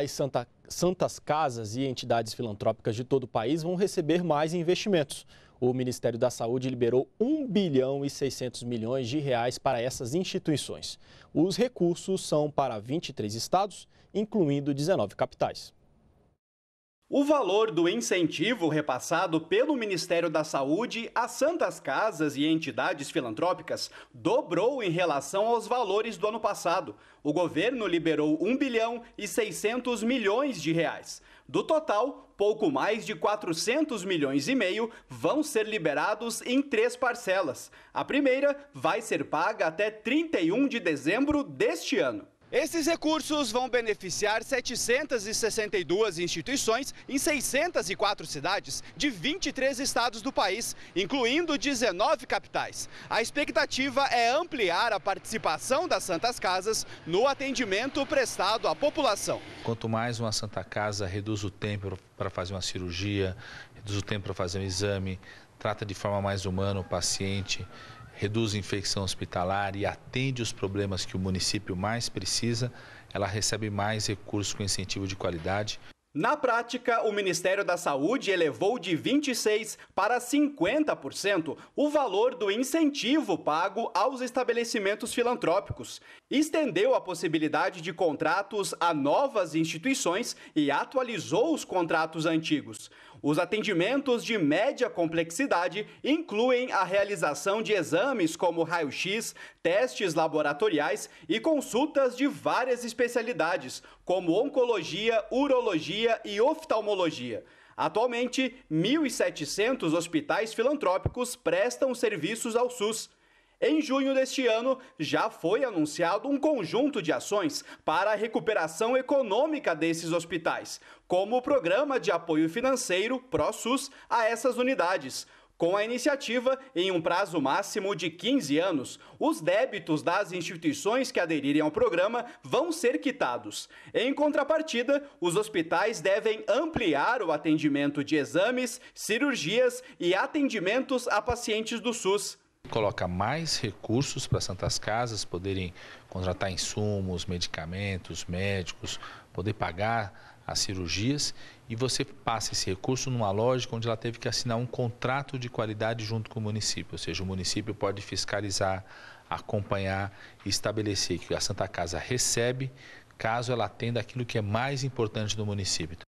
As Santa, santas casas e entidades filantrópicas de todo o país vão receber mais investimentos. O Ministério da Saúde liberou 1 bilhão e 600 milhões de reais para essas instituições. Os recursos são para 23 estados, incluindo 19 capitais. O valor do incentivo repassado pelo Ministério da Saúde a santas casas e entidades filantrópicas dobrou em relação aos valores do ano passado. O governo liberou 1 bilhão e 600 milhões de reais. Do total, pouco mais de 400 milhões e meio vão ser liberados em três parcelas. A primeira vai ser paga até 31 de dezembro deste ano. Esses recursos vão beneficiar 762 instituições em 604 cidades de 23 estados do país, incluindo 19 capitais. A expectativa é ampliar a participação das Santas Casas no atendimento prestado à população. Quanto mais uma Santa Casa reduz o tempo para fazer uma cirurgia, reduz o tempo para fazer um exame, trata de forma mais humana o paciente, reduz a infecção hospitalar e atende os problemas que o município mais precisa, ela recebe mais recursos com incentivo de qualidade. Na prática, o Ministério da Saúde elevou de 26% para 50% o valor do incentivo pago aos estabelecimentos filantrópicos. Estendeu a possibilidade de contratos a novas instituições e atualizou os contratos antigos. Os atendimentos de média complexidade incluem a realização de exames como raio-x, testes laboratoriais e consultas de várias especialidades, como oncologia, urologia e oftalmologia. Atualmente, 1.700 hospitais filantrópicos prestam serviços ao SUS. Em junho deste ano, já foi anunciado um conjunto de ações para a recuperação econômica desses hospitais, como o programa de apoio financeiro ProSUS a essas unidades. Com a iniciativa, em um prazo máximo de 15 anos, os débitos das instituições que aderirem ao programa vão ser quitados. Em contrapartida, os hospitais devem ampliar o atendimento de exames, cirurgias e atendimentos a pacientes do SUS. Coloca mais recursos para as Santas Casas poderem contratar insumos, medicamentos, médicos, poder pagar as cirurgias e você passa esse recurso numa lógica onde ela teve que assinar um contrato de qualidade junto com o município, ou seja, o município pode fiscalizar, acompanhar e estabelecer que a Santa Casa recebe caso ela atenda aquilo que é mais importante do município.